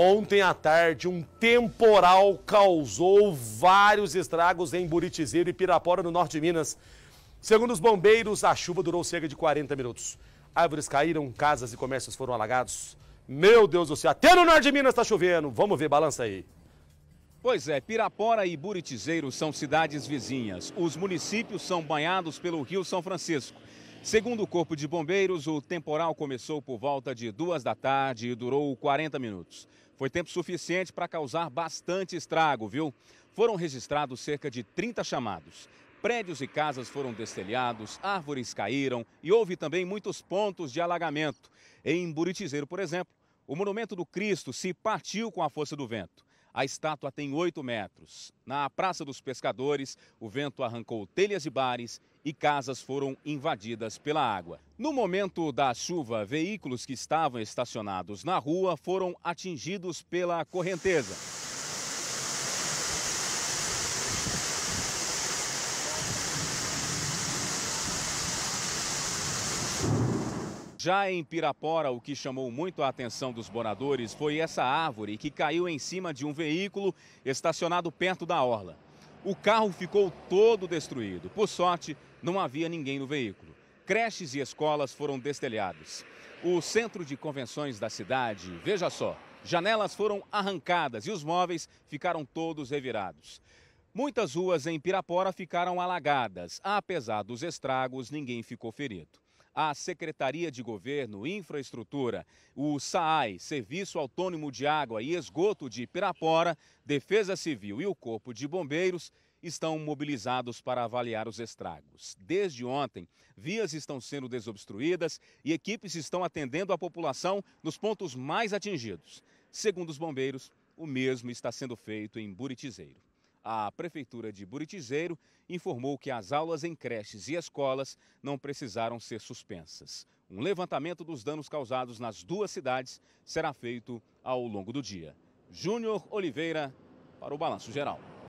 Ontem à tarde, um temporal causou vários estragos em Buritizeiro e Pirapora, no norte de Minas. Segundo os bombeiros, a chuva durou cerca de 40 minutos. Árvores caíram, casas e comércios foram alagados. Meu Deus do céu, até no norte de Minas está chovendo. Vamos ver, balança aí. Pois é, Pirapora e Buritizeiro são cidades vizinhas. Os municípios são banhados pelo Rio São Francisco. Segundo o Corpo de Bombeiros, o temporal começou por volta de duas da tarde e durou 40 minutos. Foi tempo suficiente para causar bastante estrago, viu? Foram registrados cerca de 30 chamados. Prédios e casas foram destelhados, árvores caíram e houve também muitos pontos de alagamento. Em Buritizeiro, por exemplo, o monumento do Cristo se partiu com a força do vento. A estátua tem 8 metros. Na Praça dos Pescadores, o vento arrancou telhas e bares e casas foram invadidas pela água. No momento da chuva, veículos que estavam estacionados na rua foram atingidos pela correnteza. Já em Pirapora, o que chamou muito a atenção dos moradores foi essa árvore que caiu em cima de um veículo estacionado perto da orla. O carro ficou todo destruído. Por sorte, não havia ninguém no veículo. Creches e escolas foram destelhadas. O centro de convenções da cidade, veja só, janelas foram arrancadas e os móveis ficaram todos revirados. Muitas ruas em Pirapora ficaram alagadas. Apesar dos estragos, ninguém ficou ferido a Secretaria de Governo, Infraestrutura, o SAAI, Serviço Autônomo de Água e Esgoto de Pirapora, Defesa Civil e o Corpo de Bombeiros estão mobilizados para avaliar os estragos. Desde ontem, vias estão sendo desobstruídas e equipes estão atendendo a população nos pontos mais atingidos. Segundo os bombeiros, o mesmo está sendo feito em Buritizeiro. A Prefeitura de Buritizeiro informou que as aulas em creches e escolas não precisaram ser suspensas. Um levantamento dos danos causados nas duas cidades será feito ao longo do dia. Júnior Oliveira, para o Balanço Geral.